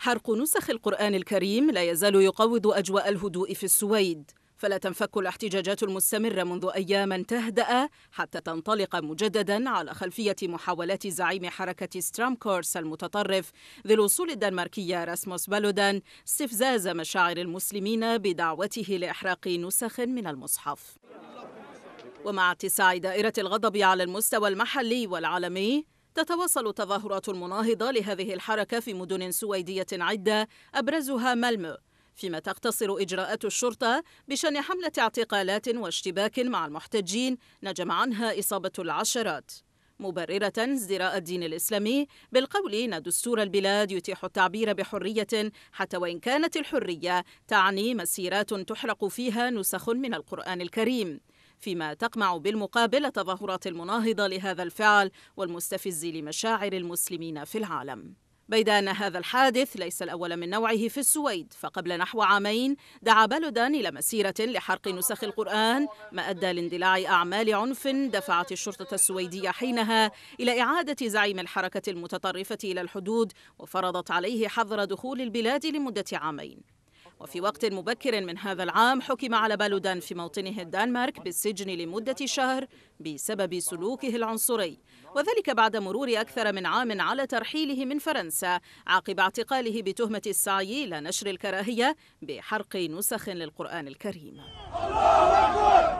حرق نسخ القرآن الكريم لا يزال يقوض أجواء الهدوء في السويد فلا تنفك الاحتجاجات المستمرة منذ أيام تهدأ حتى تنطلق مجددا على خلفية محاولات زعيم حركة سترامكورس المتطرف ذي الوصول الدنماركية راسموس بالودان استفزاز مشاعر المسلمين بدعوته لإحراق نسخ من المصحف ومع اتساع دائرة الغضب على المستوى المحلي والعالمي تتواصل تظاهرات المناهضة لهذه الحركة في مدن سويدية عدة أبرزها مالمو فيما تقتصر إجراءات الشرطة بشأن حملة اعتقالات واشتباك مع المحتجين نجم عنها إصابة العشرات مبررة ازدراء الدين الإسلامي بالقول أن دستور البلاد يتيح التعبير بحرية حتى وإن كانت الحرية تعني مسيرات تحرق فيها نسخ من القرآن الكريم فيما تقمع بالمقابل التظاهرات المناهضة لهذا الفعل والمستفز لمشاعر المسلمين في العالم بيد أن هذا الحادث ليس الأول من نوعه في السويد فقبل نحو عامين دعا بلدان إلى مسيرة لحرق نسخ القرآن ما أدى لاندلاع أعمال عنف دفعت الشرطة السويدية حينها إلى إعادة زعيم الحركة المتطرفة إلى الحدود وفرضت عليه حظر دخول البلاد لمدة عامين وفي وقت مبكر من هذا العام حكم على بالودان في موطنه الدنمارك بالسجن لمدة شهر بسبب سلوكه العنصري وذلك بعد مرور أكثر من عام على ترحيله من فرنسا عقب اعتقاله بتهمة السعي إلى نشر الكراهية بحرق نسخ للقرآن الكريم الله أكبر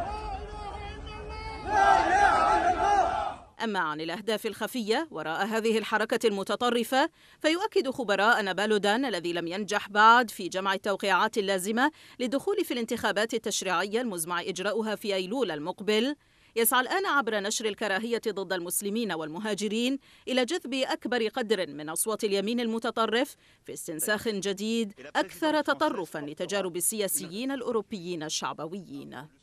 أما عن الأهداف الخفية وراء هذه الحركة المتطرفة فيؤكد خبراء أن بالودان الذي لم ينجح بعد في جمع التوقيعات اللازمة للدخول في الانتخابات التشريعية المزمع إجراؤها في أيلول المقبل يسعى الآن عبر نشر الكراهية ضد المسلمين والمهاجرين إلى جذب أكبر قدر من أصوات اليمين المتطرف في استنساخ جديد أكثر تطرفا لتجارب السياسيين الأوروبيين الشعبويين